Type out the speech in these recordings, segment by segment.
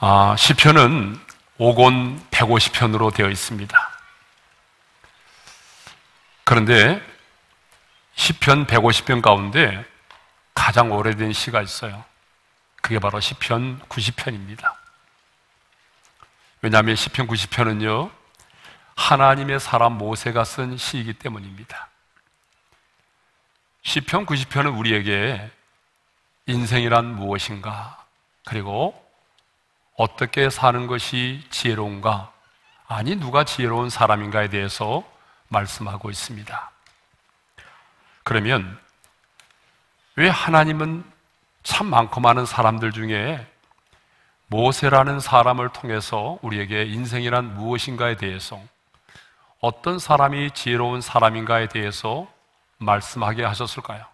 아, 시편은 5권 150편으로 되어 있습니다. 그런데 시편 150편 가운데 가장 오래된 시가 있어요. 그게 바로 시편 90편입니다. 왜냐하면 시편 90편은요. 하나님의 사람 모세가 쓴 시이기 때문입니다. 시편 90편은 우리에게 인생이란 무엇인가? 그리고 어떻게 사는 것이 지혜로운가? 아니, 누가 지혜로운 사람인가에 대해서 말씀하고 있습니다. 그러면 왜 하나님은 참 많고 많은 사람들 중에 모세라는 사람을 통해서 우리에게 인생이란 무엇인가에 대해서 어떤 사람이 지혜로운 사람인가에 대해서 말씀하게 하셨을까요?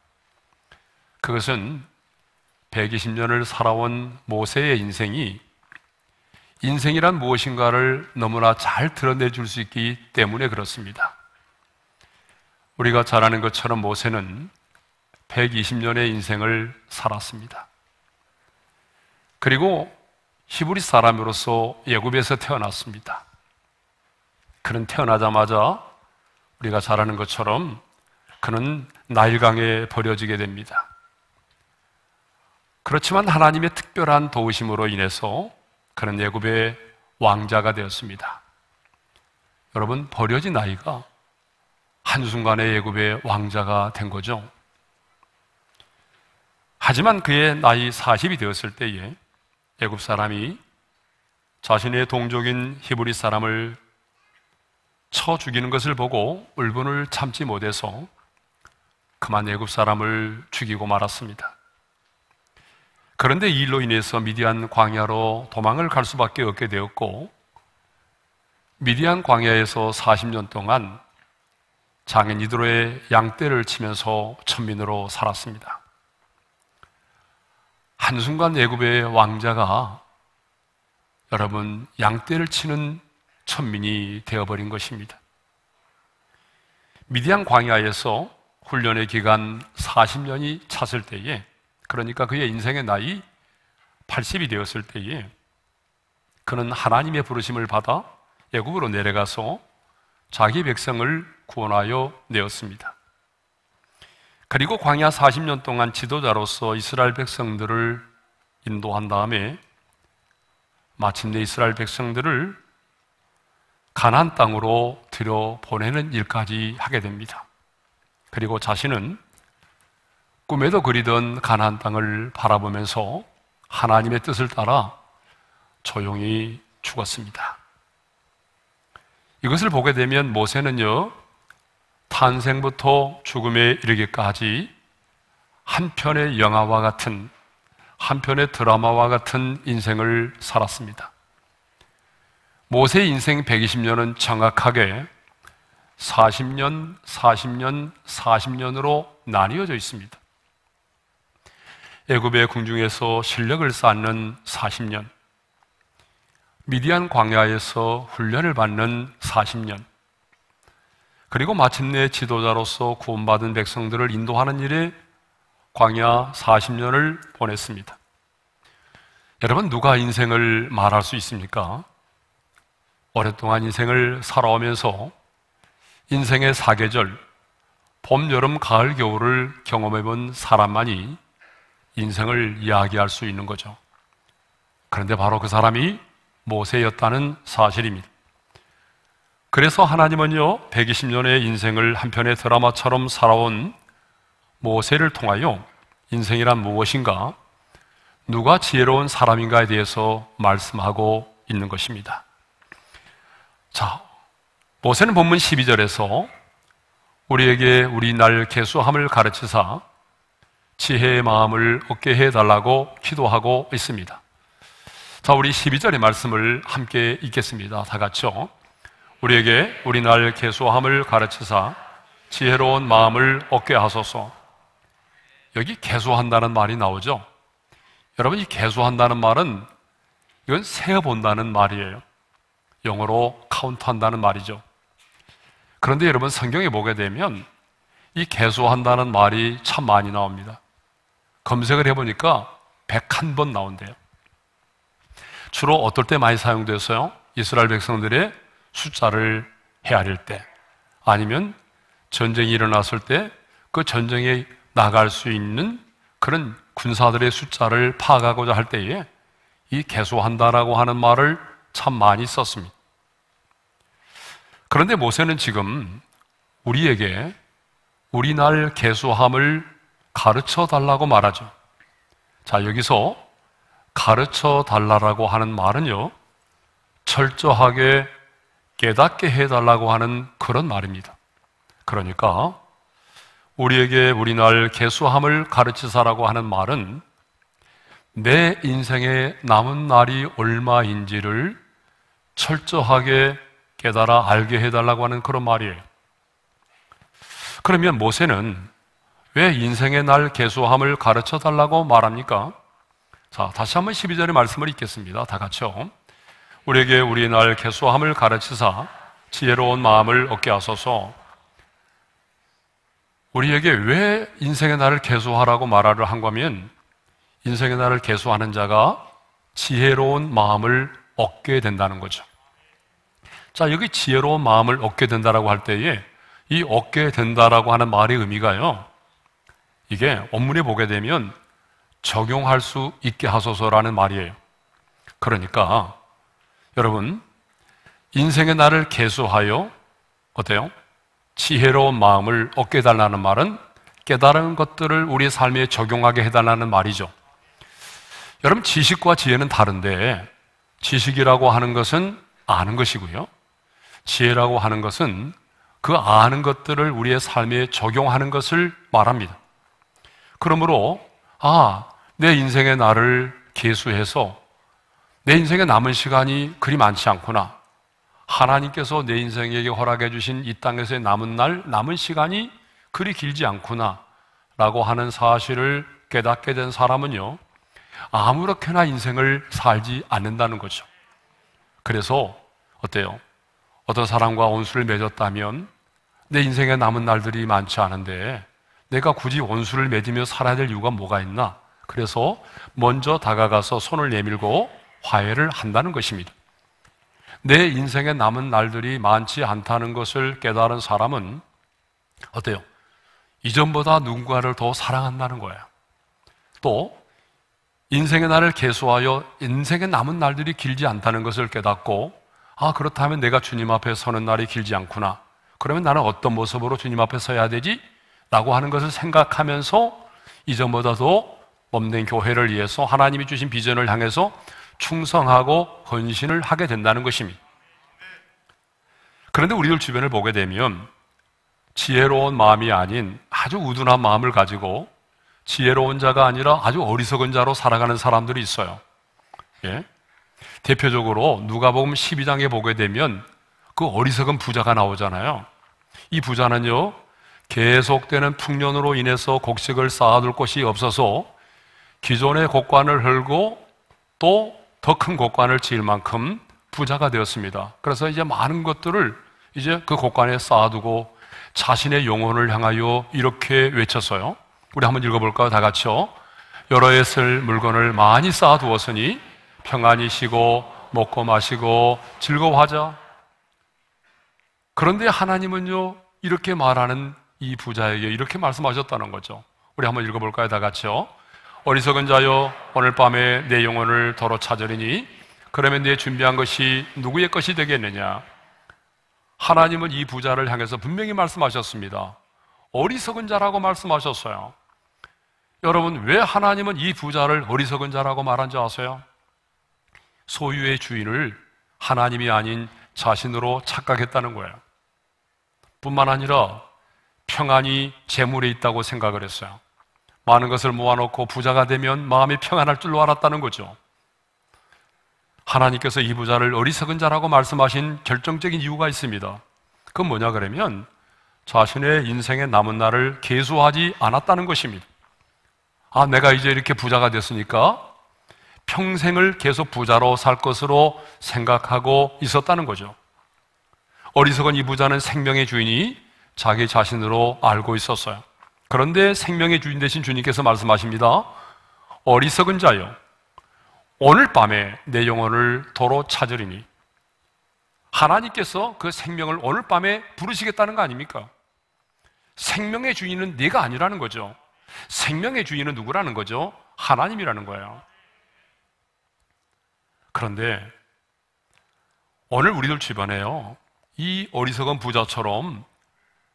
그것은 120년을 살아온 모세의 인생이 인생이란 무엇인가를 너무나 잘 드러내 줄 수 있기 때문에 그렇습니다. 우리가 잘 아는 것처럼 모세는 120년의 인생을 살았습니다. 그리고 히브리 사람으로서 예굽에서 태어났습니다. 그는 태어나자마자 우리가 잘 아는 것처럼 그는 나일강에 버려지게 됩니다. 그렇지만 하나님의 특별한 도우심으로 인해서 그런 예굽의 왕자가 되었습니다. 여러분, 버려진 아이가 한순간에 예굽의 왕자가 된 거죠. 하지만 그의 나이 40이 되었을 때에 예굽 사람이 자신의 동족인 히브리 사람을 쳐 죽이는 것을 보고 울분을 참지 못해서 그만 예굽 사람을 죽이고 말았습니다. 그런데 이 일로 인해서 미디안 광야로 도망을 갈 수밖에 없게 되었고 미디안 광야에서 40년 동안 장인 이드로의 양떼를 치면서 천민으로 살았습니다. 한순간 예굽의 왕자가 여러분 양떼를 치는 천민이 되어버린 것입니다. 미디안 광야에서 훈련의 기간 40년이 찼을 때에 그러니까 그의 인생의 나이 80이 되었을 때에 그는 하나님의 부르심을 받아 애굽으로 내려가서 자기 백성을 구원하여 내었습니다. 그리고 광야 40년 동안 지도자로서 이스라엘 백성들을 인도한 다음에 마침내 이스라엘 백성들을 가난 땅으로 들여보내는 일까지 하게 됩니다. 그리고 자신은 꿈에도 그리던 가나안 땅을 바라보면서 하나님의 뜻을 따라 조용히 죽었습니다. 이것을 보게 되면 모세는요, 탄생부터 죽음에 이르기까지 한편의 영화와 같은, 한편의 드라마와 같은 인생을 살았습니다. 모세 인생 120년은 정확하게 40년, 40년, 40년으로 나뉘어져 있습니다. 애굽의 궁중에서 실력을 쌓는 40년, 미디안 광야에서 훈련을 받는 40년, 그리고 마침내 지도자로서 구원받은 백성들을 인도하는 일에 광야 40년을 보냈습니다. 여러분, 누가 인생을 말할 수 있습니까? 오랫동안 인생을 살아오면서 인생의 사계절, 봄, 여름, 가을, 겨울을 경험해 본 사람만이 인생을 이야기할 수 있는 거죠. 그런데 바로 그 사람이 모세였다는 사실입니다. 그래서 하나님은요, 120년의 인생을 한편의 드라마처럼 살아온 모세를 통하여 인생이란 무엇인가, 누가 지혜로운 사람인가에 대해서 말씀하고 있는 것입니다. 자, 모세는 본문 12절에서 우리에게 우리 날 개수함을 가르치사 지혜의 마음을 얻게 해달라고 기도하고 있습니다. 자, 우리 12절의 말씀을 함께 읽겠습니다. 다 같이요. 우리에게 우리날 개수함을 가르치사 지혜로운 마음을 얻게 하소서. 여기 개수한다는 말이 나오죠. 여러분 이 개수한다는 말은 이건 세어 본다는 말이에요. 영어로 카운트한다는 말이죠. 그런데 여러분 성경에 보게 되면 이 개수한다는 말이 참 많이 나옵니다. 검색을 해보니까 101번 나온대요. 주로 어떨 때 많이 사용돼서요? 이스라엘 백성들의 숫자를 헤아릴 때, 아니면 전쟁이 일어났을 때 그 전쟁에 나갈 수 있는 그런 군사들의 숫자를 파악하고자 할 때에 이 개수한다라고 하는 말을 참 많이 썼습니다. 그런데 모세는 지금 우리에게 우리날 개수함을 가르쳐 달라고 말하죠. 자, 여기서 가르쳐 달라라고 하는 말은요, 철저하게 깨닫게 해달라고 하는 그런 말입니다. 그러니까 우리에게 우리날 개수함을 가르치사라고 하는 말은 내 인생의 남은 날이 얼마인지를 철저하게 깨달아 알게 해달라고 하는 그런 말이에요. 그러면 모세는 왜 인생의 날 개수함을 가르쳐 달라고 말합니까? 자, 다시 한번 12절의 말씀을 읽겠습니다. 다 같이요. 우리에게 우리 날 개수함을 가르치사 지혜로운 마음을 얻게 하소서 우리에게 왜 인생의 날을 개수하라고 말하를 한거면 인생의 날을 개수하는 자가 지혜로운 마음을 얻게 된다는 거죠. 자, 여기 지혜로운 마음을 얻게 된다라고 할 때에 이 얻게 된다라고 하는 말의 의미가요. 이게 원문에 보게 되면 적용할 수 있게 하소서라는 말이에요. 그러니까 여러분 인생의 나를 개수하여 어때요? 지혜로운 마음을 얻게 해달라는 말은 깨달은 것들을 우리 삶에 적용하게 해달라는 말이죠. 여러분 지식과 지혜는 다른데 지식이라고 하는 것은 아는 것이고요. 지혜라고 하는 것은 그 아는 것들을 우리의 삶에 적용하는 것을 말합니다. 그러므로 아, 내 인생의 나를 계수해서 내 인생에 남은 시간이 그리 많지 않구나. 하나님께서 내 인생에게 허락해 주신 이 땅에서의 남은 날, 남은 시간이 그리 길지 않구나. 라고 하는 사실을 깨닫게 된 사람은요, 아무렇게나 인생을 살지 않는다는 거죠. 그래서, 어때요? 어떤 사람과 온수를 맺었다면, 내 인생에 남은 날들이 많지 않은데, 내가 굳이 원수를 맺으며 살아야 될 이유가 뭐가 있나? 그래서 먼저 다가가서 손을 내밀고 화해를 한다는 것입니다. 내 인생에 남은 날들이 많지 않다는 것을 깨달은 사람은 어때요? 이전보다 누군가를 더 사랑한다는 거예요. 또 인생의 날을 개수하여 인생에 남은 날들이 길지 않다는 것을 깨닫고 아 그렇다면 내가 주님 앞에 서는 날이 길지 않구나. 그러면 나는 어떤 모습으로 주님 앞에 서야 되지? 라고 하는 것을 생각하면서 이전보다도 몸된 교회를 위해서 하나님이 주신 비전을 향해서 충성하고 헌신을 하게 된다는 것입니다. 그런데 우리들 주변을 보게 되면 지혜로운 마음이 아닌 아주 우둔한 마음을 가지고 지혜로운 자가 아니라 아주 어리석은 자로 살아가는 사람들이 있어요. 예? 대표적으로 누가복음 12장에 보게 되면 그 어리석은 부자가 나오잖아요. 이 부자는요 계속되는 풍년으로 인해서 곡식을 쌓아둘 곳이 없어서 기존의 곡관을 헐고 또 더 큰 곡관을 지을 만큼 부자가 되었습니다. 그래서 이제 많은 것들을 이제 그 곡관에 쌓아두고 자신의 영혼을 향하여 이렇게 외쳤어요. 우리 한번 읽어볼까요? 다 같이요. 여러 애쓸 물건을 많이 쌓아두었으니 평안히 쉬고 먹고 마시고 즐거워하자. 그런데 하나님은요, 이렇게 말하는 이 부자에게 이렇게 말씀하셨다는 거죠. 우리 한번 읽어볼까요? 다 같이요. 어리석은 자여, 오늘 밤에 내 영혼을 더러 찾으리니, 그러면 내 준비한 것이 누구의 것이 되겠느냐? 하나님은 이 부자를 향해서 분명히 말씀하셨습니다. 어리석은 자라고 말씀하셨어요. 여러분, 왜 하나님은 이 부자를 어리석은 자라고 말한지 아세요? 소유의 주인을 하나님이 아닌 자신으로 착각했다는 거예요. 뿐만 아니라 평안이 재물에 있다고 생각을 했어요. 많은 것을 모아놓고 부자가 되면 마음이 평안할 줄로 알았다는 거죠. 하나님께서 이 부자를 어리석은 자라고 말씀하신 결정적인 이유가 있습니다. 그건 뭐냐 그러면 자신의 인생의 남은 날을 계수하지 않았다는 것입니다. 아, 내가 이제 이렇게 부자가 됐으니까 평생을 계속 부자로 살 것으로 생각하고 있었다는 거죠. 어리석은 이 부자는 생명의 주인이 자기 자신으로 알고 있었어요. 그런데 생명의 주인 되신 주님께서 말씀하십니다. 어리석은 자여, 오늘 밤에 내 영혼을 도로 찾으리니. 하나님께서 그 생명을 오늘 밤에 부르시겠다는 거 아닙니까? 생명의 주인은 네가 아니라는 거죠. 생명의 주인은 누구라는 거죠? 하나님이라는 거예요. 그런데 오늘 우리들 집안에요이 어리석은 부자처럼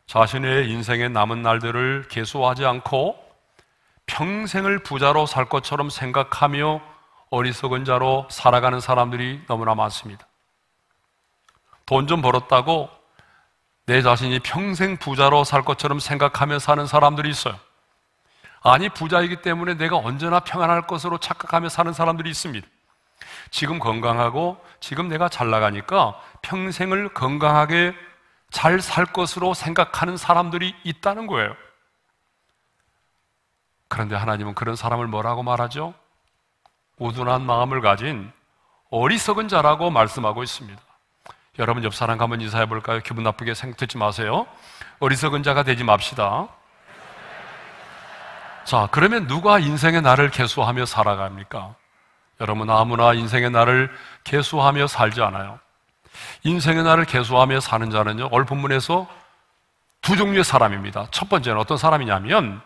자신의 인생의 남은 날들을 개수하지 않고 평생을 부자로 살 것처럼 생각하며 어리석은 자로 살아가는 사람들이 너무나 많습니다. 돈 좀 벌었다고 내 자신이 평생 부자로 살 것처럼 생각하며 사는 사람들이 있어요. 아니, 부자이기 때문에 내가 언제나 평안할 것으로 착각하며 사는 사람들이 있습니다. 지금 건강하고 지금 내가 잘 나가니까 평생을 건강하게 잘살 것으로 생각하는 사람들이 있다는 거예요. 그런데 하나님은 그런 사람을 뭐라고 말하죠? 우둔한 마음을 가진 어리석은 자라고 말씀하고 있습니다. 여러분 옆 사람 가면 인사해 볼까요? 기분 나쁘게 생각듣지 마세요. 어리석은 자가 되지 맙시다. 자, 그러면 누가 인생의 나를 개수하며 살아갑니까? 여러분 아무나 인생의 나를 개수하며 살지 않아요. 인생의 날을 개수하며 사는 자는요, 오늘 본문에서 두 종류의 사람입니다. 첫 번째는 어떤 사람이냐면,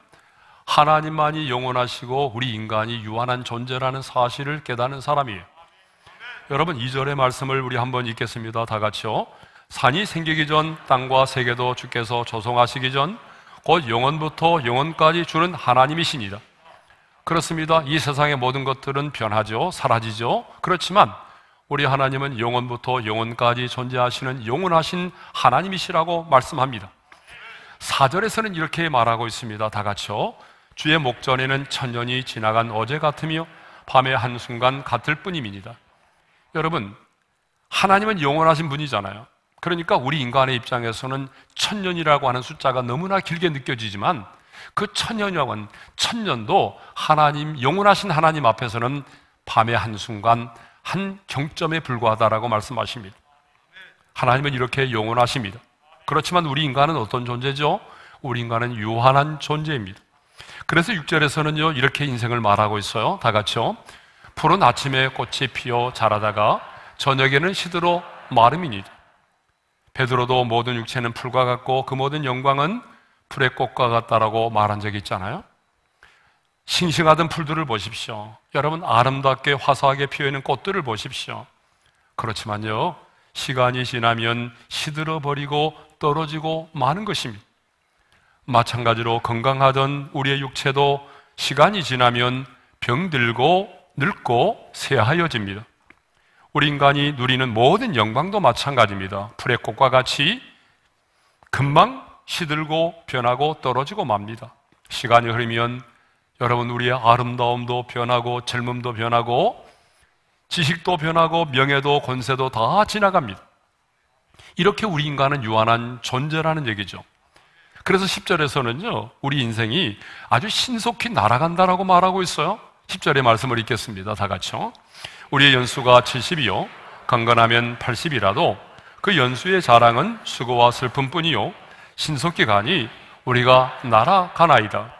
하나님만이 영원하시고 우리 인간이 유한한 존재라는 사실을 깨닫는 사람이에요. 여러분, 이절의 말씀을 우리 한번 읽겠습니다. 다 같이요. 산이 생기기 전 땅과 세계도 주께서 조성하시기 전 곧 영원부터 영원까지 주는 하나님이십니다. 그렇습니다. 이 세상의 모든 것들은 변하죠. 사라지죠. 그렇지만 우리 하나님은 영원부터 영원까지 존재하시는 영원하신 하나님이시라고 말씀합니다. 4절에서는 이렇게 말하고 있습니다. 다 같이요. 주의 목전에는 천년이 지나간 어제 같으며 밤의 한순간 같을 뿐입니다. 여러분, 하나님은 영원하신 분이잖아요. 그러니까 우리 인간의 입장에서는 천년이라고 하는 숫자가 너무나 길게 느껴지지만 그 천년이라고 천년도 하나님, 영원하신 하나님 앞에서는 밤의 한순간 한 정점에 불과하다라고 말씀하십니다. 하나님은 이렇게 영원하십니다. 그렇지만 우리 인간은 어떤 존재죠? 우리 인간은 유한한 존재입니다. 그래서 6절에서는요, 이렇게 인생을 말하고 있어요. 다 같이요. 푸른 아침에 꽃이 피어 자라다가 저녁에는 시들어 마름이니다 베드로도 모든 육체는 풀과 같고 그 모든 영광은 풀의 꽃과 같다라고 말한 적이 있잖아요. 싱싱하던 풀들을 보십시오. 여러분 아름답게 화사하게 피어있는 꽃들을 보십시오. 그렇지만요. 시간이 지나면 시들어 버리고 떨어지고 마는 것입니다. 마찬가지로 건강하던 우리의 육체도 시간이 지나면 병들고 늙고 쇠하여집니다. 우리 인간이 누리는 모든 영광도 마찬가지입니다. 풀의 꽃과 같이 금방 시들고 변하고 떨어지고 맙니다. 시간이 흐르면 여러분, 우리의 아름다움도 변하고 젊음도 변하고 지식도 변하고 명예도 권세도 다 지나갑니다. 이렇게 우리 인간은 유한한 존재라는 얘기죠. 그래서 10절에서는요, 우리 인생이 아주 신속히 날아간다라고 말하고 있어요. 10절의 말씀을 읽겠습니다. 다 같이요. 우리의 연수가 70이요. 강건하면 80이라도 그 연수의 자랑은 수고와 슬픔뿐이요. 신속히 가니 우리가 날아가나이다.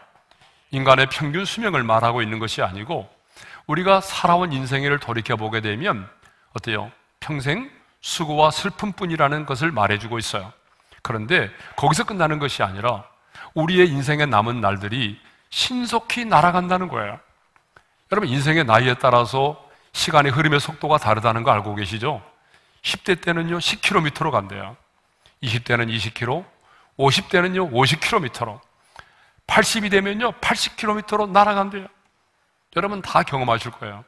인간의 평균 수명을 말하고 있는 것이 아니고 우리가 살아온 인생을 돌이켜보게 되면 어때요? 평생 수고와 슬픔뿐이라는 것을 말해주고 있어요. 그런데 거기서 끝나는 것이 아니라 우리의 인생에 남은 날들이 신속히 날아간다는 거예요. 여러분, 인생의 나이에 따라서 시간의 흐름의 속도가 다르다는 거 알고 계시죠? 10대 때는요, 10km로 간대요. 20대는 20km, 50대는요, 50km로. 80이 되면요, 80km로 날아간대요. 여러분 다 경험하실 거예요.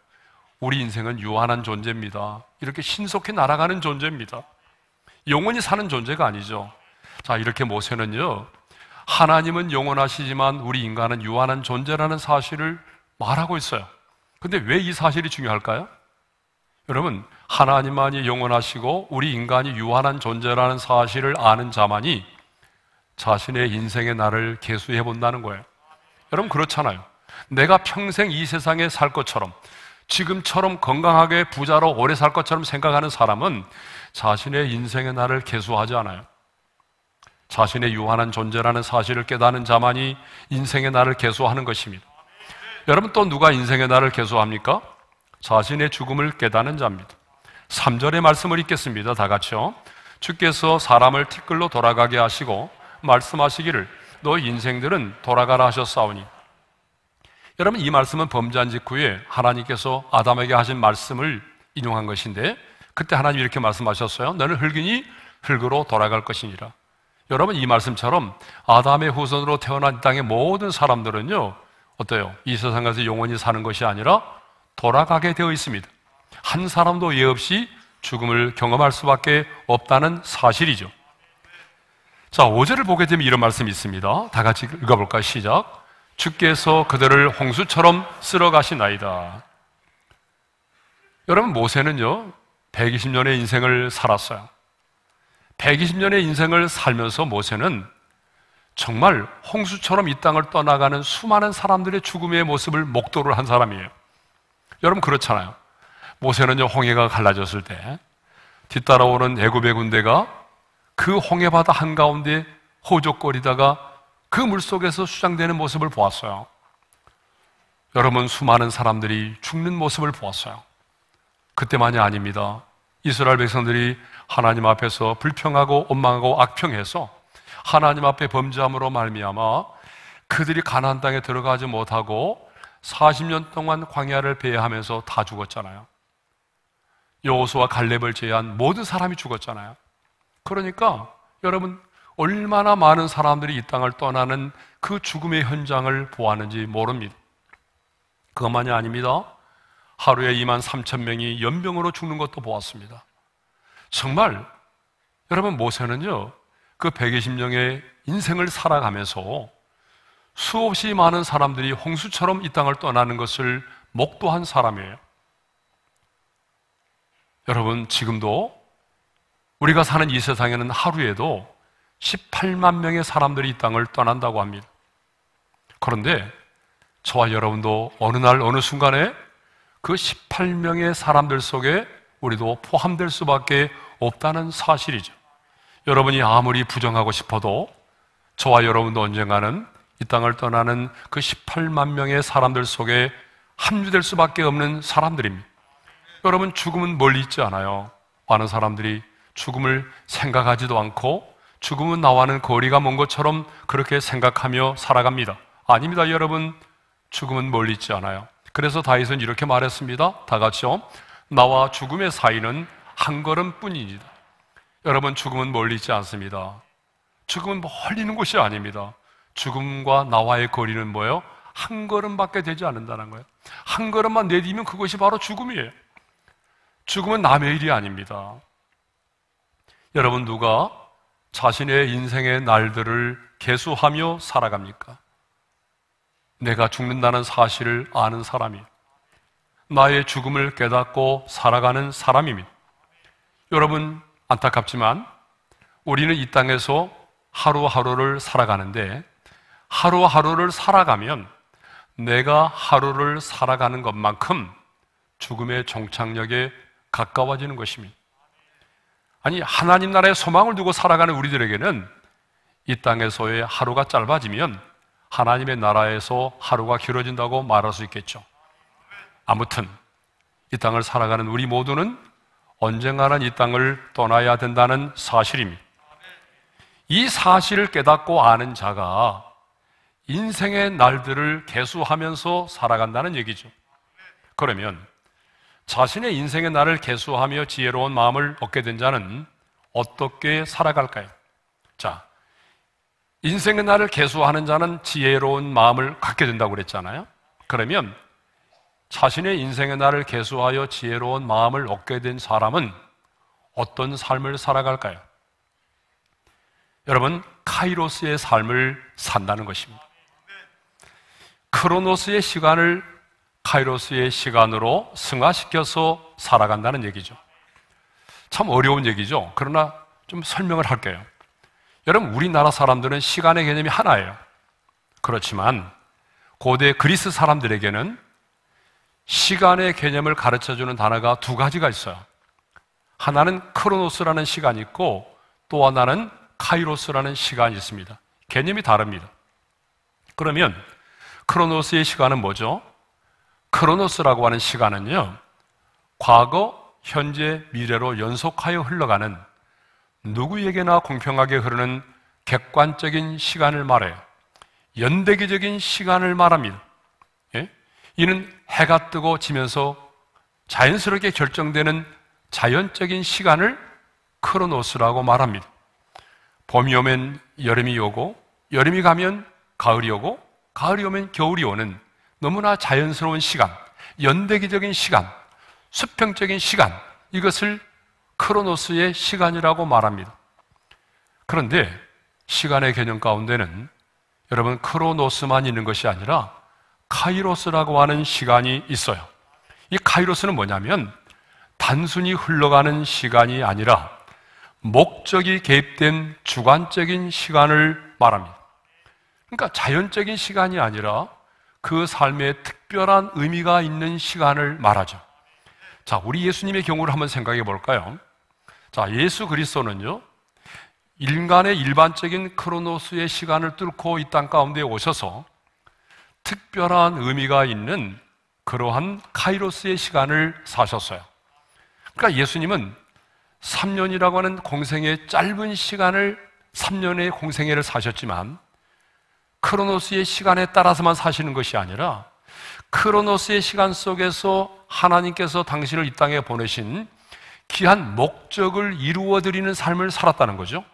우리 인생은 유한한 존재입니다. 이렇게 신속히 날아가는 존재입니다. 영원히 사는 존재가 아니죠. 자, 이렇게 모세는요, 하나님은 영원하시지만 우리 인간은 유한한 존재라는 사실을 말하고 있어요. 근데 왜 이 사실이 중요할까요? 여러분, 하나님만이 영원하시고 우리 인간이 유한한 존재라는 사실을 아는 자만이 자신의 인생의 날을 개수해 본다는 거예요. 여러분 그렇잖아요. 내가 평생 이 세상에 살 것처럼 지금처럼 건강하게 부자로 오래 살 것처럼 생각하는 사람은 자신의 인생의 날을 개수하지 않아요. 자신의 유한한 존재라는 사실을 깨닫는 자만이 인생의 날을 개수하는 것입니다. 여러분 또 누가 인생의 날을 개수합니까? 자신의 죽음을 깨닫는 자입니다. 3절의 말씀을 읽겠습니다. 다 같이요. 주께서 사람을 티끌로 돌아가게 하시고 말씀하시기를 너 인생들은 돌아가라 하셨사오니 여러분 이 말씀은 범죄한 직후에 하나님께서 아담에게 하신 말씀을 인용한 것인데 그때 하나님 이렇게 말씀하셨어요. 너는 흙이니 흙으로 돌아갈 것이니라. 여러분 이 말씀처럼 아담의 후손으로 태어난 땅의 모든 사람들은요 어때요? 이 세상에서 영원히 사는 것이 아니라 돌아가게 되어 있습니다. 한 사람도 예 없이 죽음을 경험할 수밖에 없다는 사실이죠. 자, 5절을 보게 되면 이런 말씀이 있습니다. 다 같이 읽어볼까요? 시작. 주께서 그들을 홍수처럼 쓸어 가시나이다. 여러분, 모세는요, 120년의 인생을 살았어요. 120년의 인생을 살면서 모세는 정말 홍수처럼 이 땅을 떠나가는 수많은 사람들의 죽음의 모습을 목도를 한 사람이에요. 여러분, 그렇잖아요. 모세는요, 홍해가 갈라졌을 때 뒤따라오는 애굽의 군대가 그 홍해바다 한가운데 호적거리다가 그 물속에서 수장되는 모습을 보았어요. 여러분, 수많은 사람들이 죽는 모습을 보았어요. 그때만이 아닙니다. 이스라엘 백성들이 하나님 앞에서 불평하고 원망하고 악평해서 하나님 앞에 범죄함으로 말미암아 그들이 가나안 땅에 들어가지 못하고 40년 동안 광야를 배회하면서 다 죽었잖아요. 여호수와 갈렙을 제외한 모든 사람이 죽었잖아요. 그러니까 여러분 얼마나 많은 사람들이 이 땅을 떠나는 그 죽음의 현장을 보았는지 모릅니다. 그것만이 아닙니다. 하루에 2만 3천 명이 연병으로 죽는 것도 보았습니다. 정말 여러분 모세는요. 그 120명의 인생을 살아가면서 수없이 많은 사람들이 홍수처럼 이 땅을 떠나는 것을 목도한 사람이에요. 여러분 지금도 우리가 사는 이 세상에는 하루에도 18만 명의 사람들이 이 땅을 떠난다고 합니다. 그런데 저와 여러분도 어느 날 어느 순간에 그 18명의 사람들 속에 우리도 포함될 수밖에 없다는 사실이죠. 여러분이 아무리 부정하고 싶어도 저와 여러분도 언젠가는 이 땅을 떠나는 그 18만 명의 사람들 속에 합류될 수밖에 없는 사람들입니다. 여러분 죽음은 멀리 있지 않아요. 많은 사람들이 죽음을 생각하지도 않고 죽음은 나와는 거리가 먼 것처럼 그렇게 생각하며 살아갑니다. 아닙니다, 여러분. 죽음은 멀리 있지 않아요. 그래서 다윗은 이렇게 말했습니다. 다 같이요. 나와 죽음의 사이는 한 걸음뿐입니다. 여러분, 죽음은 멀리 있지 않습니다. 죽음은 멀리 는 곳이 아닙니다. 죽음과 나와의 거리는 뭐예요? 한 걸음밖에 되지 않는다는 거예요. 한 걸음만 내딛면 그것이 바로 죽음이에요. 죽음은 남의 일이 아닙니다. 여러분 누가 자신의 인생의 날들을 개수하며 살아갑니까? 내가 죽는다는 사실을 아는 사람이 나의 죽음을 깨닫고 살아가는 사람입니다. 여러분 안타깝지만 우리는 이 땅에서 하루하루를 살아가는데 하루하루를 살아가면 내가 하루를 살아가는 것만큼 죽음의 정착력에 가까워지는 것입니다. 아니, 하나님 나라의 소망을 두고 살아가는 우리들에게는 이 땅에서의 하루가 짧아지면 하나님의 나라에서 하루가 길어진다고 말할 수 있겠죠. 아무튼 이 땅을 살아가는 우리 모두는 언젠가는 이 땅을 떠나야 된다는 사실입니다. 이 사실을 깨닫고 아는 자가 인생의 날들을 개수하면서 살아간다는 얘기죠. 그러면 자신의 인생의 날을 개수하며 지혜로운 마음을 얻게 된 자는 어떻게 살아갈까요? 자, 인생의 날을 개수하는 자는 지혜로운 마음을 갖게 된다고 그랬잖아요. 그러면 자신의 인생의 날을 개수하여 지혜로운 마음을 얻게 된 사람은 어떤 삶을 살아갈까요? 여러분, 카이로스의 삶을 산다는 것입니다. 크로노스의 시간을 카이로스의 시간으로 승화시켜서 살아간다는 얘기죠. 참 어려운 얘기죠. 그러나 좀 설명을 할게요. 여러분, 우리나라 사람들은 시간의 개념이 하나예요. 그렇지만 고대 그리스 사람들에게는 시간의 개념을 가르쳐 주는 단어가 두 가지가 있어요. 하나는 크로노스라는 시간이 있고 또 하나는 카이로스라는 시간이 있습니다. 개념이 다릅니다. 그러면 크로노스의 시간은 뭐죠? 크로노스라고 하는 시간은요, 과거, 현재, 미래로 연속하여 흘러가는 누구에게나 공평하게 흐르는 객관적인 시간을 말해요. 연대기적인 시간을 말합니다. 예? 이는 해가 뜨고 지면서 자연스럽게 결정되는 자연적인 시간을 크로노스라고 말합니다. 봄이 오면 여름이 오고, 여름이 가면 가을이 오고, 가을이 오면 겨울이 오는 너무나 자연스러운 시간, 연대기적인 시간, 수평적인 시간, 이것을 크로노스의 시간이라고 말합니다. 그런데 시간의 개념 가운데는 여러분 크로노스만 있는 것이 아니라 카이로스라고 하는 시간이 있어요. 이 카이로스는 뭐냐면 단순히 흘러가는 시간이 아니라 목적이 개입된 주관적인 시간을 말합니다. 그러니까 자연적인 시간이 아니라 그 삶에 특별한 의미가 있는 시간을 말하죠. 자, 우리 예수님의 경우를 한번 생각해 볼까요? 자, 예수 그리스도는요, 인간의 일반적인 크로노스의 시간을 뚫고 이 땅 가운데 오셔서 특별한 의미가 있는 그러한 카이로스의 시간을 사셨어요. 그러니까 예수님은 3년이라고 하는 공생의 짧은 시간을 3년의 공생애를 사셨지만 크로노스의 시간에 따라서만 사시는 것이 아니라 크로노스의 시간 속에서 하나님께서 당신을 이 땅에 보내신 귀한 목적을 이루어 드리는 삶을 살았다는 거죠.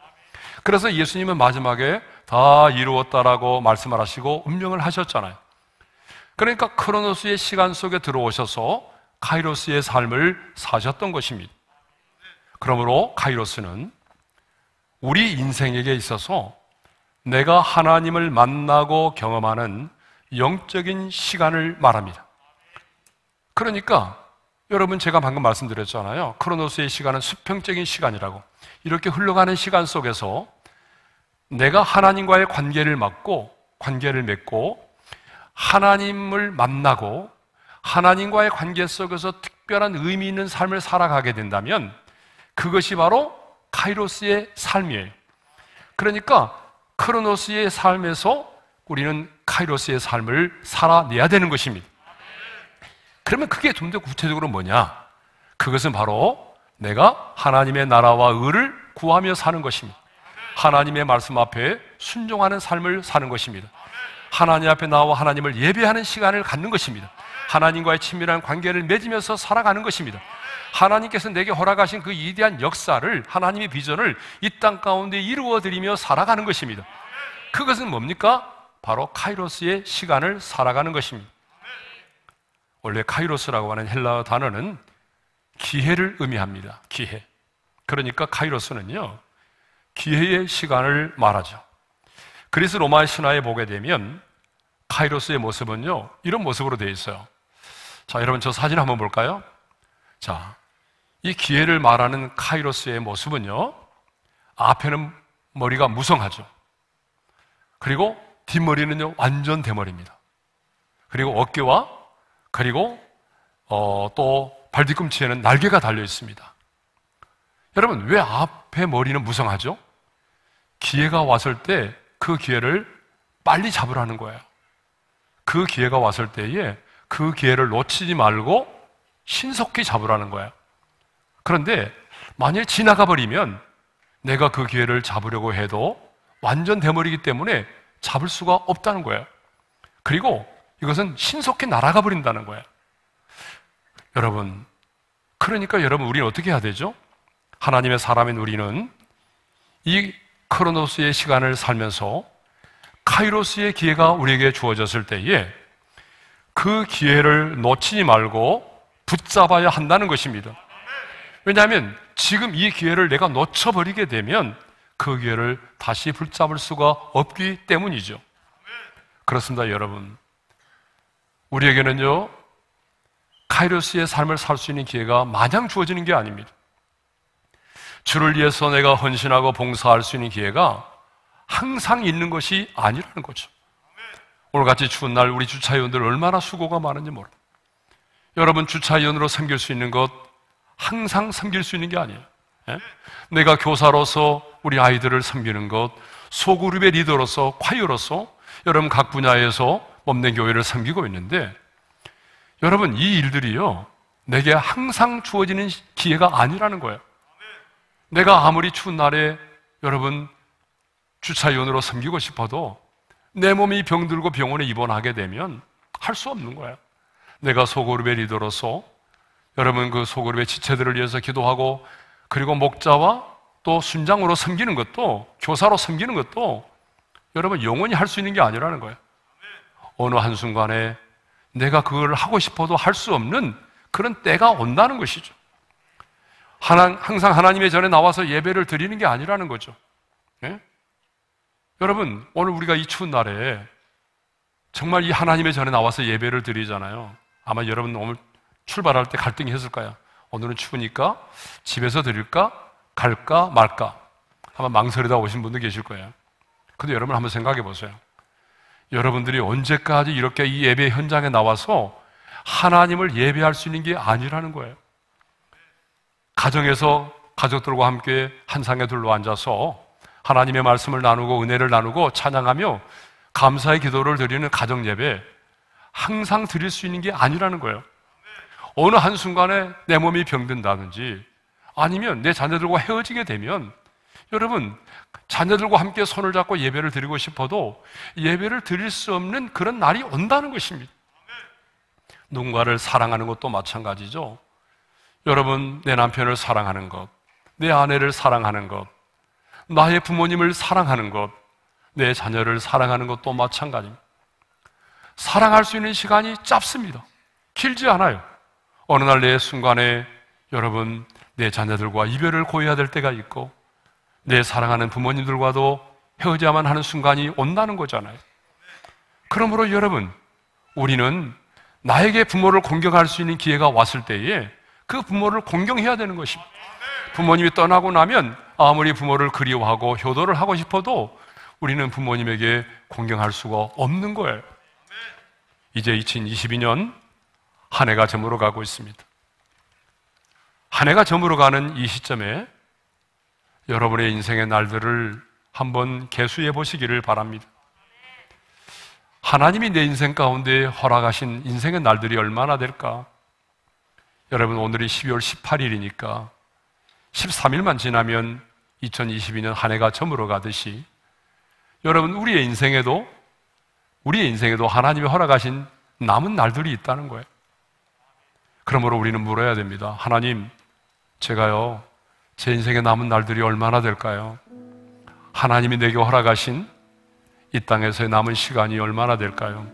그래서 예수님은 마지막에 다 이루었다라고 말씀을 하시고 음명을 하셨잖아요. 그러니까 크로노스의 시간 속에 들어오셔서 카이로스의 삶을 사셨던 것입니다. 그러므로 카이로스는 우리 인생에게 있어서 내가 하나님을 만나고 경험하는 영적인 시간을 말합니다. 그러니까 여러분 제가 방금 말씀드렸잖아요. 크로노스의 시간은 수평적인 시간이라고. 이렇게 흘러가는 시간 속에서 내가 하나님과의 관계를 맺고 관계를 맺고 하나님을 만나고 하나님과의 관계 속에서 특별한 의미 있는 삶을 살아가게 된다면 그것이 바로 카이로스의 삶이에요. 그러니까 크로노스의 삶에서 우리는 카이로스의 삶을 살아내야 되는 것입니다. 그러면 그게 좀 더 구체적으로 뭐냐? 그것은 바로 내가 하나님의 나라와 의를 구하며 사는 것입니다. 하나님의 말씀 앞에 순종하는 삶을 사는 것입니다. 하나님 앞에 나와 하나님을 예배하는 시간을 갖는 것입니다. 하나님과의 친밀한 관계를 맺으면서 살아가는 것입니다. 하나님께서 내게 허락하신 그 위대한 역사를 하나님의 비전을 이 땅 가운데 이루어 드리며 살아가는 것입니다. 그것은 뭡니까? 바로 카이로스의 시간을 살아가는 것입니다. 원래 카이로스라고 하는 헬라어 단어는 기회를 의미합니다. 기회. 그러니까 카이로스는요. 기회의 시간을 말하죠. 그리스 로마 신화에 보게 되면 카이로스의 모습은요. 이런 모습으로 되어 있어요. 자, 여러분 저 사진 한번 볼까요? 자, 이 기회를 말하는 카이로스의 모습은요, 앞에는 머리가 무성하죠. 그리고 뒷머리는요, 완전 대머리입니다. 그리고 어깨와 그리고 어, 또 발뒤꿈치에는 날개가 달려 있습니다. 여러분, 왜 앞에 머리는 무성하죠? 기회가 왔을 때 그 기회를 빨리 잡으라는 거예요. 그 기회가 왔을 때에 그 기회를 놓치지 말고 신속히 잡으라는 거예요. 그런데 만일 지나가 버리면 내가 그 기회를 잡으려고 해도 완전 돼버리기 때문에 잡을 수가 없다는 거예요. 그리고 이것은 신속히 날아가 버린다는 거예요. 여러분, 그러니까 여러분, 우리는 어떻게 해야 되죠? 하나님의 사람인 우리는 이 크로노스의 시간을 살면서 카이로스의 기회가 우리에게 주어졌을 때에 그 기회를 놓치지 말고 붙잡아야 한다는 것입니다. 왜냐하면 지금 이 기회를 내가 놓쳐버리게 되면 그 기회를 다시 붙잡을 수가 없기 때문이죠. 그렇습니다, 여러분. 우리에게는요, 카이로스의 삶을 살 수 있는 기회가 마냥 주어지는 게 아닙니다. 주를 위해서 내가 헌신하고 봉사할 수 있는 기회가 항상 있는 것이 아니라는 거죠. 오늘같이 추운 날 우리 주차위원들 얼마나 수고가 많은지 모릅니다. 여러분 주차위원으로 생길 수 있는 것 항상 섬길 수 있는 게 아니에요. 예? 내가 교사로서 우리 아이들을 섬기는 것, 소그룹의 리더로서, 콰이어로서 여러분 각 분야에서 몸된 교회를 섬기고 있는데 여러분 이 일들이요 내게 항상 주어지는 기회가 아니라는 거예요. 내가 아무리 추운 날에 여러분 주차위원으로 섬기고 싶어도 내 몸이 병들고 병원에 입원하게 되면 할 수 없는 거예요. 내가 소그룹의 리더로서 여러분 그 소그룹의 지체들을 위해서 기도하고 그리고 목자와 또 순장으로 섬기는 것도 교사로 섬기는 것도 여러분 영원히 할 수 있는 게 아니라는 거예요. 어느 한순간에 내가 그걸 하고 싶어도 할 수 없는 그런 때가 온다는 것이죠. 하나, 항상 하나님의 전에 나와서 예배를 드리는 게 아니라는 거죠. 예? 여러분, 오늘 우리가 이 추운 날에 정말 이 하나님의 전에 나와서 예배를 드리잖아요. 아마 여러분 오늘 출발할 때 갈등이 했을까요? 오늘은 추우니까 집에서 드릴까? 갈까? 말까? 아마 망설이다 오신 분도 계실 거예요. 근데 여러분 한번 생각해 보세요. 여러분들이 언제까지 이렇게 이 예배 현장에 나와서 하나님을 예배할 수 있는 게 아니라는 거예요. 가정에서 가족들과 함께 한 상에 둘러 앉아서 하나님의 말씀을 나누고 은혜를 나누고 찬양하며 감사의 기도를 드리는 가정 예배 항상 드릴 수 있는 게 아니라는 거예요. 어느 한순간에 내 몸이 병든다든지 아니면 내 자녀들과 헤어지게 되면 여러분, 자녀들과 함께 손을 잡고 예배를 드리고 싶어도 예배를 드릴 수 없는 그런 날이 온다는 것입니다. 누군가를 사랑하는 것도 마찬가지죠. 여러분, 내 남편을 사랑하는 것, 내 아내를 사랑하는 것, 나의 부모님을 사랑하는 것, 내 자녀를 사랑하는 것도 마찬가지입니다. 사랑할 수 있는 시간이 짧습니다. 길지 않아요. 어느 날 내 순간에 여러분 내 자녀들과 이별을 고해야 될 때가 있고 내 사랑하는 부모님들과도 헤어져야만 하는 순간이 온다는 거잖아요. 그러므로 여러분 우리는 나에게 부모를 공경할 수 있는 기회가 왔을 때에 그 부모를 공경해야 되는 것입니다. 부모님이 떠나고 나면 아무리 부모를 그리워하고 효도를 하고 싶어도 우리는 부모님에게 공경할 수가 없는 거예요. 이제 2022년 한 해가 저물어 가고 있습니다. 한 해가 저물어 가는 이 시점에 여러분의 인생의 날들을 한번 개수해 보시기를 바랍니다. 하나님이 내 인생 가운데 허락하신 인생의 날들이 얼마나 될까? 여러분, 오늘이 12월 18일이니까 13일만 지나면 2022년 한 해가 저물어 가듯이 여러분, 우리의 인생에도, 우리의 인생에도 하나님이 허락하신 남은 날들이 있다는 거예요. 그러므로 우리는 물어야 됩니다. 하나님, 제가요, 제 인생에 남은 날들이 얼마나 될까요? 하나님이 내게 허락하신 이 땅에서의 남은 시간이 얼마나 될까요?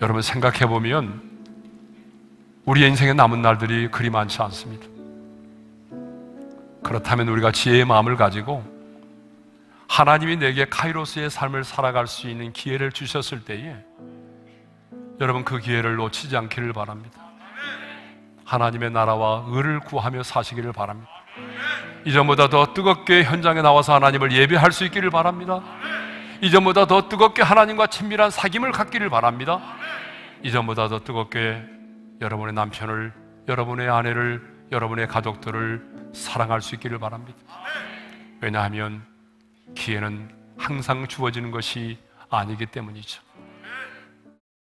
여러분 생각해 보면 우리의 인생에 남은 날들이 그리 많지 않습니다. 그렇다면 우리가 지혜의 마음을 가지고 하나님이 내게 카이로스의 삶을 살아갈 수 있는 기회를 주셨을 때에 여러분 그 기회를 놓치지 않기를 바랍니다. 하나님의 나라와 을을 구하며 사시기를 바랍니다. 이전보다 더 뜨겁게 현장에 나와서 하나님을 예배할 수 있기를 바랍니다. 이전보다 더 뜨겁게 하나님과 친밀한 사귐을 갖기를 바랍니다. 이전보다 더 뜨겁게 여러분의 남편을, 여러분의 아내를, 여러분의 가족들을 사랑할 수 있기를 바랍니다. 왜냐하면 기회는 항상 주어지는 것이 아니기 때문이죠.